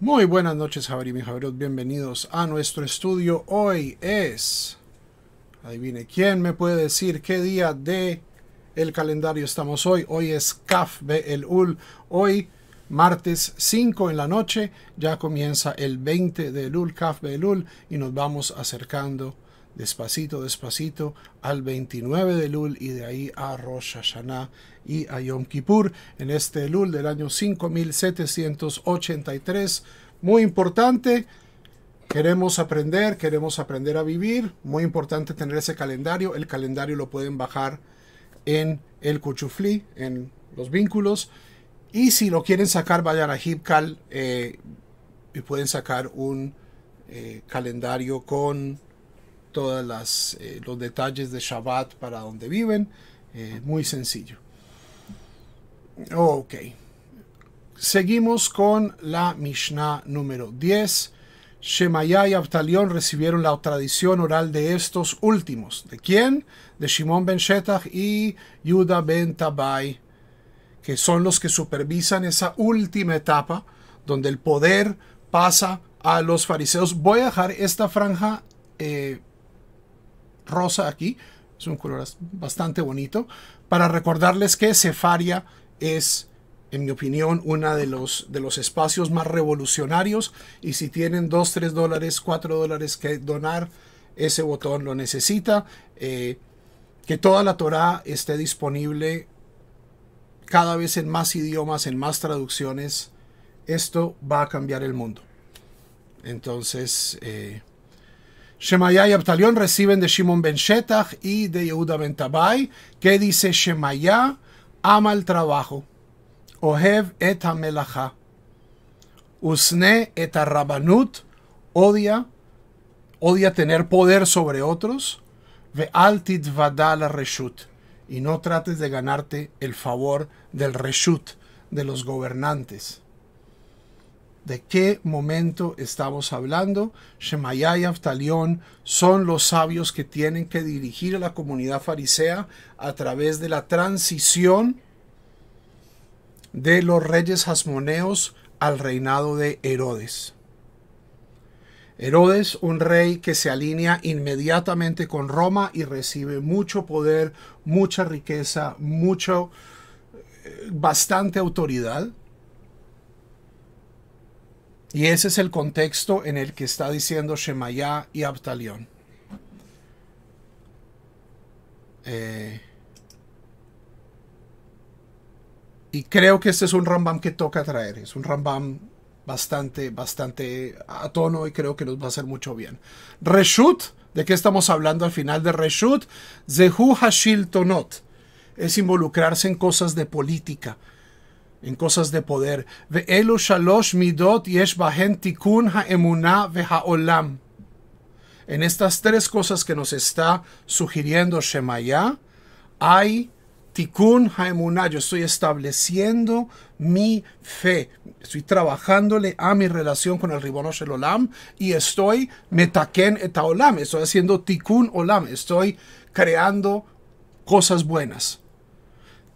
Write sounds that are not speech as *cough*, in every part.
Muy buenas noches, Javier y Javier, Bienvenidos a nuestro estudio. Hoy es. Adivine, ¿quién me puede decir qué día de el calendario estamos hoy? Hoy es CAF el UL. Hoy, martes 5 en la noche, ya comienza el 20 de Elul, Be UL, y nos vamos acercando despacito, despacito, al 29 de Lul y de ahí a Rosh Hashanah y a Yom Kippur en este Lul del año 5783. Muy importante. Queremos aprender, queremos aprender a vivir. Muy importante tener ese calendario. El calendario lo pueden bajar en el cuchuflí, en los vínculos. Y si lo quieren sacar, vayan a Hipcal eh, y pueden sacar un eh, calendario con todos eh, los detalles de Shabbat para donde viven. Eh, muy sencillo. Ok. Seguimos con la Mishnah número 10. Shemayah y Abtalión recibieron la tradición oral de estos últimos. ¿De quién? De Shimon ben Shetach y Yuda ben Tabai, que son los que supervisan esa última etapa donde el poder pasa a los fariseos. Voy a dejar esta franja eh, rosa aquí. Es un color bastante bonito. Para recordarles que Cefaria es, en mi opinión, uno de los, de los espacios más revolucionarios. Y si tienen 2, 3 dólares, 4 dólares que donar, ese botón lo necesita. Eh, que toda la Torah esté disponible cada vez en más idiomas, en más traducciones. Esto va a cambiar el mundo. Entonces, eh, Shemaya y Abtalión reciben de Shimon ben Shetach y de Yehuda ben Tabai, que dice Shemaya ama el trabajo, Ohev et ha Usne et rabanut, odia, odia tener poder sobre otros, ve altit vadal reshut, y no trates de ganarte el favor del reshut, de los gobernantes de qué momento estamos hablando. Shemaiah y Aftalión son los sabios que tienen que dirigir a la comunidad farisea a través de la transición de los reyes hasmoneos al reinado de Herodes. Herodes, un rey que se alinea inmediatamente con Roma y recibe mucho poder, mucha riqueza, mucho, eh, bastante autoridad. Y ese es el contexto en el que está diciendo Shemayá y Abtalión. Eh, y creo que este es un Rambam que toca traer. Es un Rambam bastante, bastante a tono y creo que nos va a hacer mucho bien. Reshut, ¿de qué estamos hablando al final de Reshut? Zehu Tonot. Es involucrarse en cosas de política en cosas de poder. midot tikun En estas tres cosas que nos está sugiriendo Shemaya hay tikun ha'emuná. Yo estoy estableciendo mi fe. Estoy trabajándole a mi relación con el el Olam y estoy metaken et Estoy haciendo tikun olam. Estoy creando cosas buenas.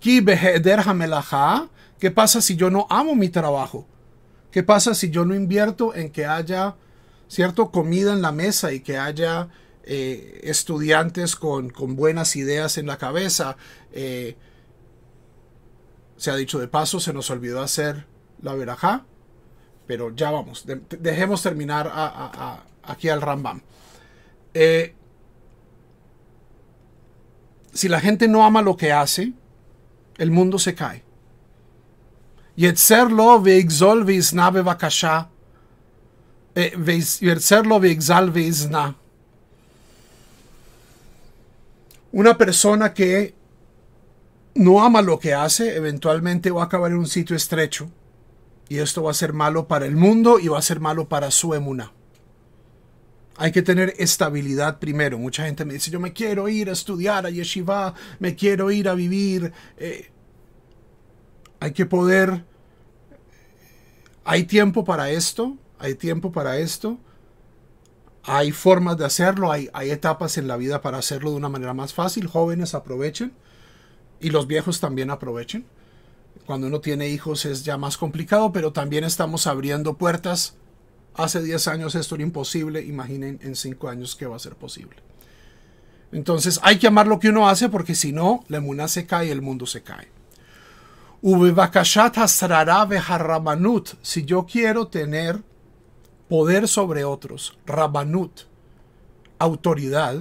Ki beheder HaMelachah, ¿Qué pasa si yo no amo mi trabajo? ¿Qué pasa si yo no invierto en que haya cierto comida en la mesa y que haya eh, estudiantes con, buenas ideas en la cabeza? Eh, se ha dicho de paso, se nos olvidó hacer la verajá, pero ya vamos, dejemos terminar aquí al Rambam. Eh, si la gente no ama lo que hace, el mundo se cae. Yetzerlo vacasha, ויגזול וישנא lo ve Una persona que no ama lo que hace, eventualmente va a acabar en un sitio estrecho. Y esto va a ser malo para el mundo y va a ser malo para su emuna. Hay que tener estabilidad primero. Mucha gente me dice, yo me quiero ir a estudiar a Yeshiva, me quiero ir a vivir. Eh, hay que poder, hay tiempo para esto, hay tiempo para esto, hay formas de hacerlo, hay, etapas en la vida para hacerlo de una manera más fácil, jóvenes aprovechen y los viejos también aprovechen. Cuando uno tiene hijos es ya más complicado, pero también estamos abriendo puertas. Hace 10 años esto era imposible, imaginen en 5 años que va a ser posible. Entonces hay que amar lo que uno hace porque si no, la emuna se cae y el mundo se cae. Si yo quiero tener poder sobre otros, Rabanut, autoridad,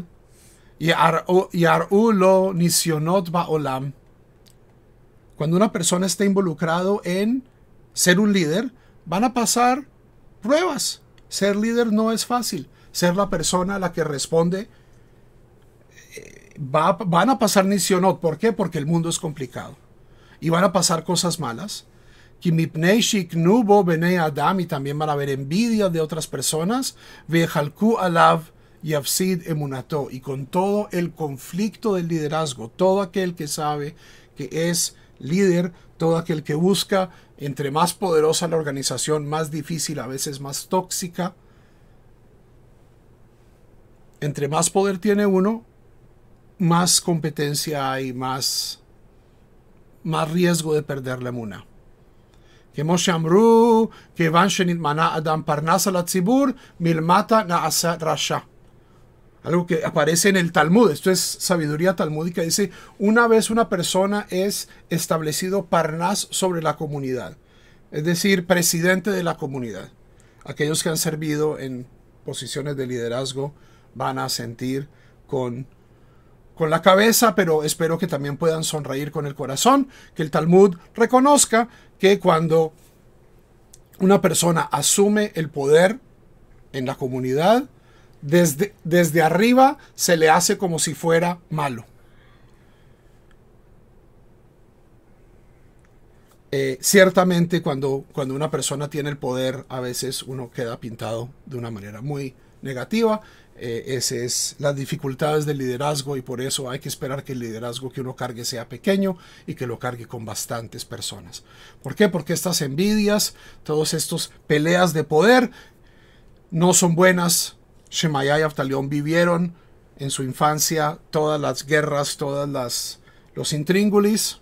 y Ar'ulo Nisionot Ba'olam. Cuando una persona está involucrado en ser un líder, van a pasar pruebas. Ser líder no es fácil. Ser la persona a la que responde eh, van a pasar Nisionot. ¿Por qué? Porque el mundo es complicado y van a pasar cosas malas. Adam y también van a haber envidia de otras personas. Alav Yafsid Emunato. Y con todo el conflicto del liderazgo, todo aquel que sabe que es líder, todo aquel que busca, entre más poderosa la organización, más difícil, a veces más tóxica. Entre más poder tiene uno, más competencia hay, más más riesgo de perder la muna. Que Algo que aparece en el Talmud, esto es sabiduría talmúdica, dice, una vez una persona es establecido Parnas sobre la comunidad, es decir, presidente de la comunidad. Aquellos que han servido en posiciones de liderazgo van a sentir con con la cabeza, pero espero que también puedan sonreír con el corazón, que el Talmud reconozca que cuando una persona asume el poder en la comunidad, desde, desde arriba se le hace como si fuera malo. Eh, ciertamente cuando, cuando una persona tiene el poder, a veces uno queda pintado de una manera muy negativa eh, esas es las dificultades del liderazgo y por eso hay que esperar que el liderazgo que uno cargue sea pequeño y que lo cargue con bastantes personas. ¿Por qué? Porque estas envidias, todos estos peleas de poder no son buenas. Shemayah y Aftalión vivieron en su infancia todas las guerras, todas las los intríngulis,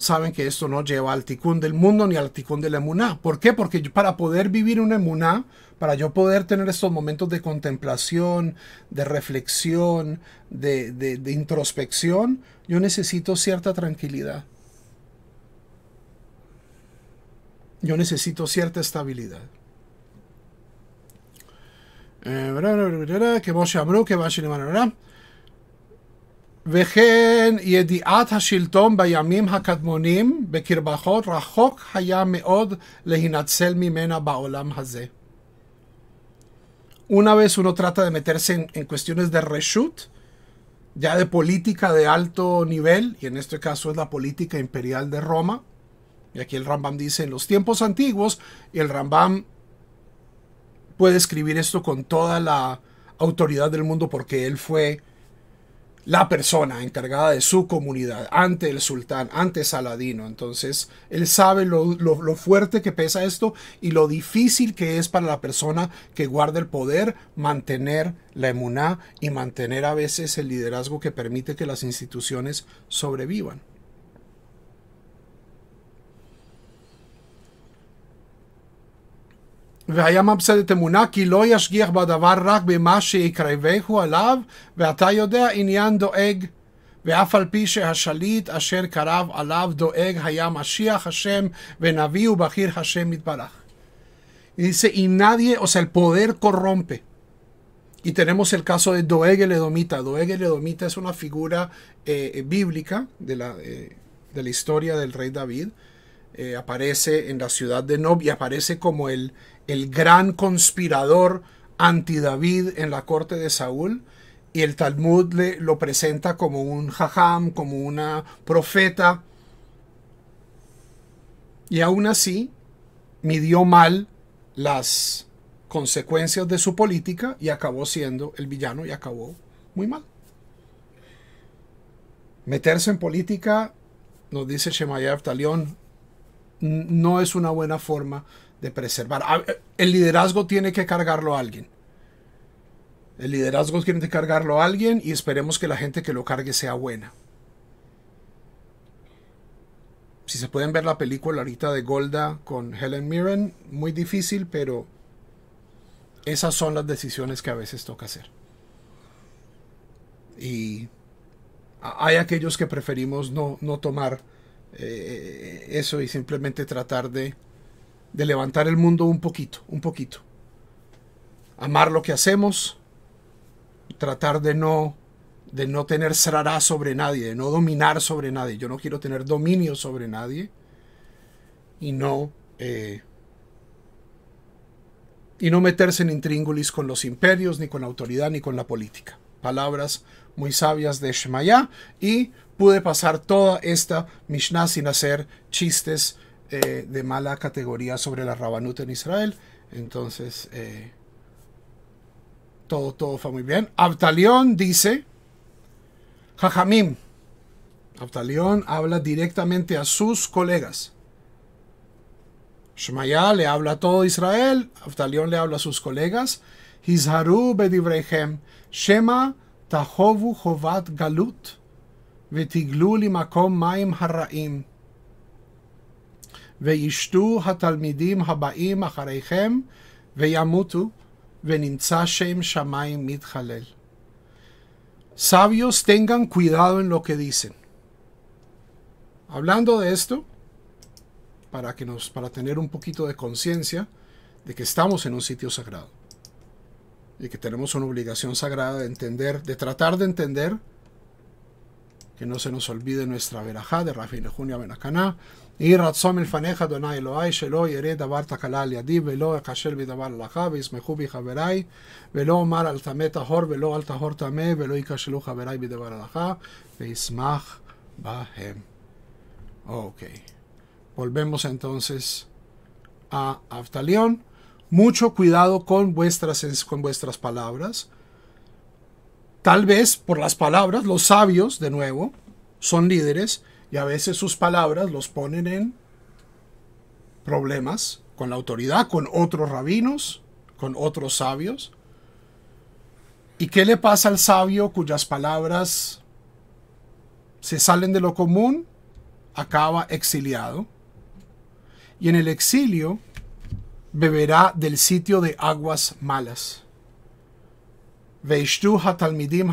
saben que esto no lleva al ticún del mundo ni al ticún de la emuná. ¿Por qué? Porque para poder vivir una emuná, para yo poder tener estos momentos de contemplación, de reflexión, de, introspección, yo necesito cierta tranquilidad. Yo necesito cierta estabilidad. Eh, que una vez uno trata de meterse en, en cuestiones de reshut, ya de política de alto nivel, y en este caso es la política imperial de Roma, y aquí el Rambam dice, en los tiempos antiguos, y el Rambam puede escribir esto con toda la autoridad del mundo porque él fue la persona encargada de su comunidad ante el sultán, ante Saladino. Entonces, él sabe lo, lo, fuerte que pesa esto y lo difícil que es para la persona que guarda el poder mantener la emuná y mantener a veces el liderazgo que permite que las instituciones sobrevivan. ve haya mabsadet mona ki lo yashgikh ba davar rak bama sheikravehu alav ve ata yodea inyan doeg ve afal pi asher karav alav doeg hayam mashiach hashem venavi u bakhir hashem nitbalach ese nadie o sea el poder corrompe y tenemos el caso de Doeg el edomita Doeg el edomita es una figura eh, eh, bíblica de la eh, de la historia del rey David aparece en la ciudad de Nob aparece como el el gran conspirador anti-David en la corte de Saúl, y el Talmud le, lo presenta como un jajam, como una profeta. Y aún así, midió mal las consecuencias de su política y acabó siendo el villano y acabó muy mal. Meterse en política, nos dice Shemayar Talión, no es una buena forma de preservar. Ah, el liderazgo tiene que cargarlo a alguien. El liderazgo tiene que cargarlo a alguien y esperemos que la gente que lo cargue sea buena. Si se pueden ver la película ahorita de Golda con Helen Mirren, muy difícil, pero esas son las decisiones que a veces toca hacer. Y hay aquellos que preferimos no, tomar eh, eso y simplemente tratar de de levantar el mundo un poquito, un poquito. Amar lo que hacemos, tratar de no de no tener sarará sobre nadie, de no dominar sobre nadie. Yo no quiero tener dominio sobre nadie y no eh, y no meterse en intríngulis con los imperios, ni con la autoridad, ni con la política. Palabras muy sabias de Shemaya y pude pasar toda esta Mishnah sin hacer chistes eh, de mala categoría sobre la Rabanut en Israel. Entonces, eh, todo, todo fue muy bien. Abtalion dice, Jajamim, Abtalion habla directamente a sus colegas. Shemaya le habla a todo Israel, Abtalion le habla a sus colegas. Hizharu bedivrehem, Shema tahovu hovat galut, vetiglu makom maim Harraim. Sabios tengan cuidado en lo que dicen. Hablando de esto, para, que nos, para tener un poquito de conciencia de que estamos en un sitio sagrado y que tenemos una obligación sagrada de entender, de tratar de entender que no se nos olvide nuestra verajá de Rafi Junia Benacaná, irá de comer fanecha donai lo hay que no quiere de barra talal yadi y no escuchó de barra laja y escuchó de jaberaí y no Omar al tamae tajor y no al tajor tamae de barra laja y esmach ba okay volvemos entonces a Abitalión mucho cuidado con vuestras con vuestras palabras tal vez por las palabras los sabios de nuevo son líderes y a veces sus palabras los ponen en problemas con la autoridad, con otros rabinos, con otros sabios. ¿Y qué le pasa al sabio cuyas palabras se salen de lo común? Acaba exiliado. Y en el exilio beberá del sitio de aguas malas. Veishtu hatalmidim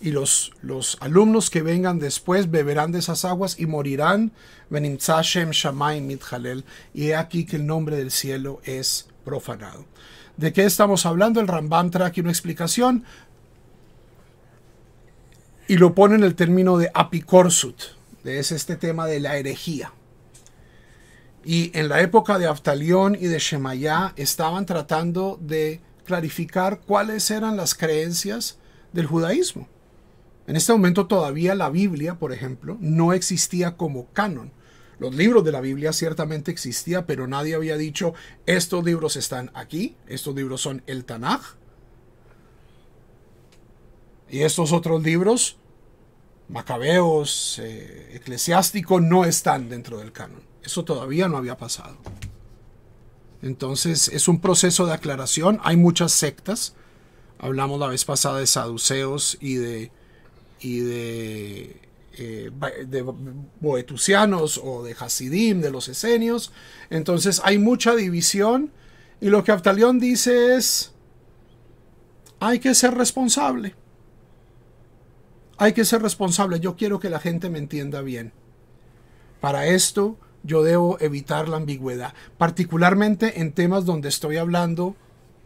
y los, los alumnos que vengan después beberán de esas aguas y morirán. Y he aquí que el nombre del cielo es profanado. ¿De qué estamos hablando? El Rambam trae aquí una explicación y lo pone en el término de apicorsut, es este tema de la herejía. Y en la época de Aftalión y de Shemayá estaban tratando de clarificar cuáles eran las creencias del judaísmo en este momento todavía la Biblia, por ejemplo, no existía como canon. Los libros de la Biblia ciertamente existían, pero nadie había dicho, estos libros están aquí, estos libros son el Tanaj, y estos otros libros, Macabeos, eh, Eclesiástico, no están dentro del canon. Eso todavía no había pasado. Entonces es un proceso de aclaración. Hay muchas sectas. Hablamos la vez pasada de saduceos y de y de, eh, boetusianos o de Hasidim, de los esenios. Entonces hay mucha división y lo que Aftalión dice es, hay que ser responsable. Hay que ser responsable. Yo quiero que la gente me entienda bien. Para esto yo debo evitar la ambigüedad, particularmente en temas donde estoy hablando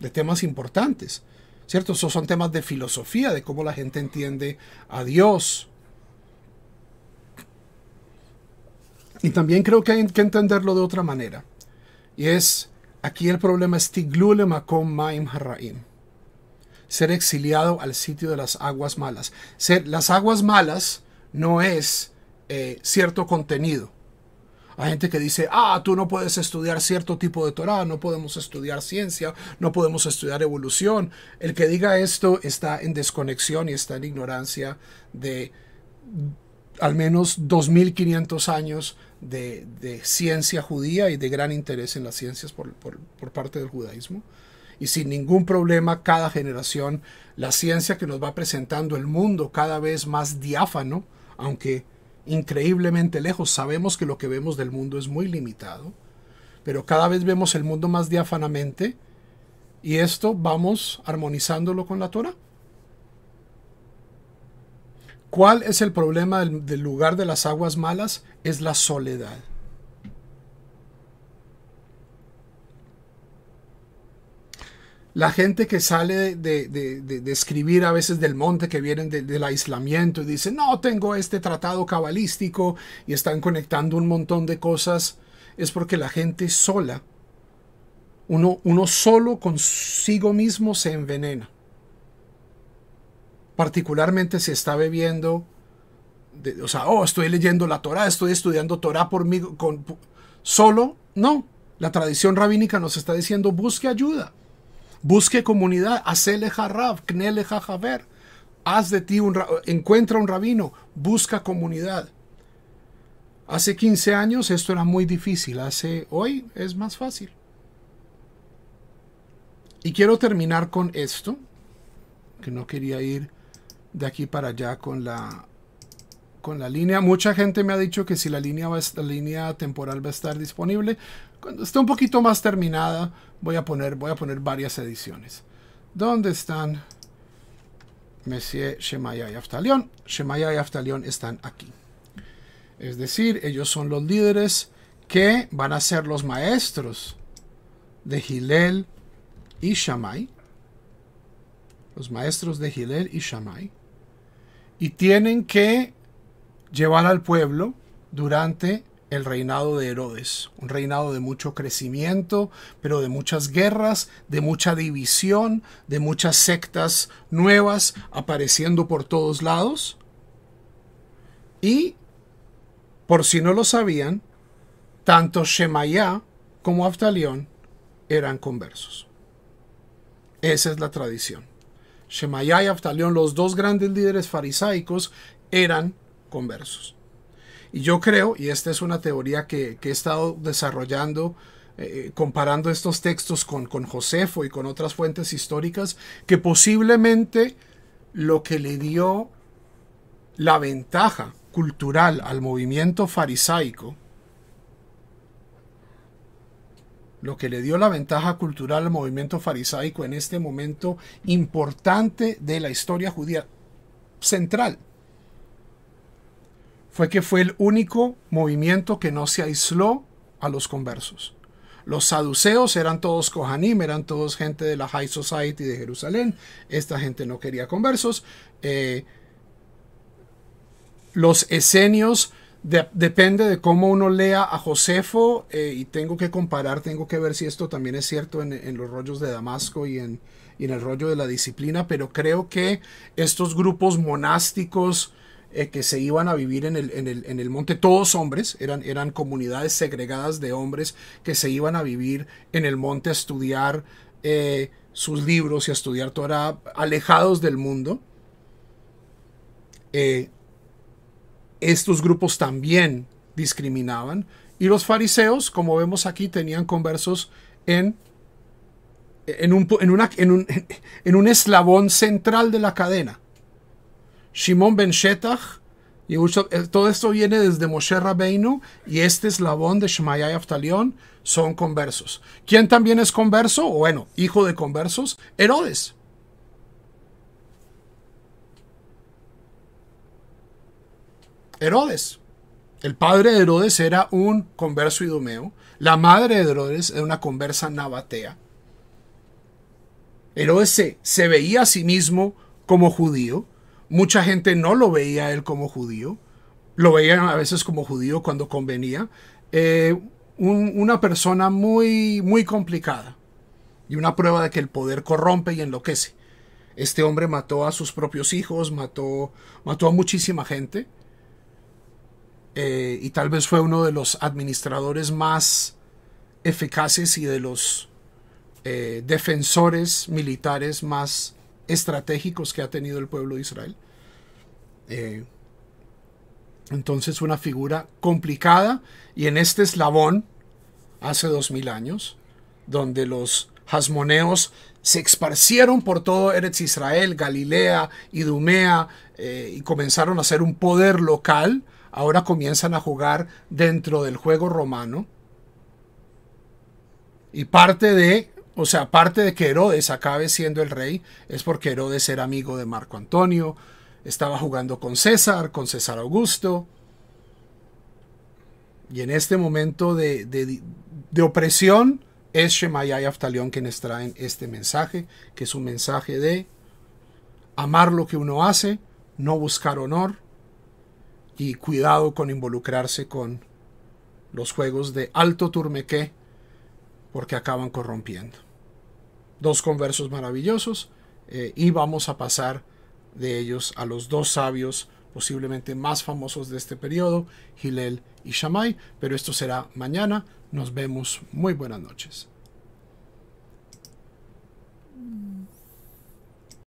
de temas importantes. ¿cierto? Esos son temas de filosofía, de cómo la gente entiende a Dios. Y también creo que hay que entenderlo de otra manera. Y es, aquí el problema es Tiglule Makom Maim Harraim. Ser exiliado al sitio de las aguas malas. Ser, las aguas malas no es eh, cierto contenido hay gente que dice, ah, tú no puedes estudiar cierto tipo de Torah, no podemos estudiar ciencia, no podemos estudiar evolución. El que diga esto está en desconexión y está en ignorancia de al menos 2.500 años de, ciencia judía y de gran interés en las ciencias por parte del judaísmo y sin ningún problema cada generación, la ciencia que nos va presentando el mundo cada vez más diáfano, aunque increíblemente lejos. Sabemos que lo que vemos del mundo es muy limitado, pero cada vez vemos el mundo más diáfanamente y esto vamos armonizándolo con la Torah. ¿Cuál es el problema del, del lugar de las aguas malas? Es la soledad. La gente que sale de, escribir a veces del monte, que vienen del aislamiento y dice no, tengo este tratado cabalístico y están conectando un montón de cosas, es porque la gente sola, uno, uno solo consigo mismo se envenena. Particularmente si está bebiendo, o sea, oh, estoy leyendo la Torah, estoy estudiando Torah por mí, con, solo, no. La tradición rabínica nos está diciendo, busque ayuda Busque comunidad, hacele jarrab, knele jajaber. Haz de ti un, encuentra un rabino, busca comunidad. Hace 15 años esto era muy difícil, hace hoy es más fácil. Y quiero terminar con esto, que no quería ir de aquí para allá con la con la línea. Mucha gente me ha dicho que si la línea va la línea temporal va a estar disponible, cuando esté un poquito más terminada, voy a poner, voy a poner varias ediciones. ¿Dónde están Messie Shemaya y Aftalión? Shemaya y Aftalión están aquí. Es decir, ellos son los líderes que van a ser los maestros de Gilel y Shammai. Los maestros de Gilel y Shammai. Y tienen que llevar al pueblo durante el reinado de Herodes, un reinado de mucho crecimiento, pero de muchas guerras, de mucha división, de muchas sectas nuevas apareciendo por todos lados. Y, por si no lo sabían, tanto Shemayá como Aftalión eran conversos. Esa es la tradición. Shemayá y Aftalión, los dos grandes líderes farisaicos, eran conversos. Y yo creo, y esta es una teoría que, he estado desarrollando, eh, comparando estos textos con, con Josefo y con otras fuentes históricas, que posiblemente lo que le dio la ventaja cultural al movimiento farisaico, lo que le dio la ventaja cultural al movimiento farisaico en este momento importante de la historia judía central fue que fue el único movimiento que no se aisló a los conversos. Los saduceos eran todos Kohanim, eran todos gente de la High Society de Jerusalén. Esta gente no quería conversos. Eh, los esenios, depende de cómo uno lea a Josefo, eh, y tengo que comparar, tengo que ver si esto también es cierto en, los rollos de Damasco y en, y en, el rollo de la disciplina, pero creo que estos grupos monásticos eh, que se iban a vivir en el, monte, todos hombres, eran, eran, comunidades segregadas de hombres que se iban a vivir en el monte a estudiar eh, sus libros y a estudiar Torah, alejados del mundo. Eh, estos grupos también discriminaban. Y los fariseos, como vemos aquí, tenían conversos en, en, *laughs* en un eslabón central de la cadena. Shimon ben Shetach, y eh, todo esto viene desde Moshe Rabbeinu y este eslabón de Shemaya y Aftalión son conversos. ¿Quién también es converso? Bueno, hijo de conversos, Herodes. Herodes. El padre de Herodes era un converso idumeo. La madre de Herodes era una conversa nabatea. Herodes se veía a sí mismo como judío, Mucha gente no lo veía a él como judío, lo veían a veces como judío cuando convenía. Eh, una persona muy, muy complicada y una prueba de que el poder corrompe y enloquece. Este hombre mató a sus propios hijos, mató, mató a muchísima gente. Eh, y tal vez fue uno de los administradores más eficaces y de los eh, defensores militares más estratégicos que ha tenido el pueblo de Israel. Eh, entonces una figura complicada y en este eslabón, hace dos mil años, donde los hasmoneos se esparcieron por todo Eretz Israel, Galilea, Idumea, eh, y comenzaron a ser un poder local, ahora comienzan a jugar dentro del juego romano. Y parte de o sea, aparte de que Herodes acabe siendo el rey, es porque Herodes era amigo de Marco Antonio, estaba jugando con César, con César Augusto. Y en este momento de, opresión es Shemaya y Aftalión quienes traen este mensaje, que es un mensaje de amar lo que uno hace, no buscar honor y cuidado con involucrarse con los juegos de alto turmequé porque acaban corrompiendo dos conversos maravillosos eh, y vamos a pasar de ellos a los dos sabios posiblemente más famosos de este periodo, Hillel y Shammai, pero esto será mañana. Nos vemos. Muy buenas noches.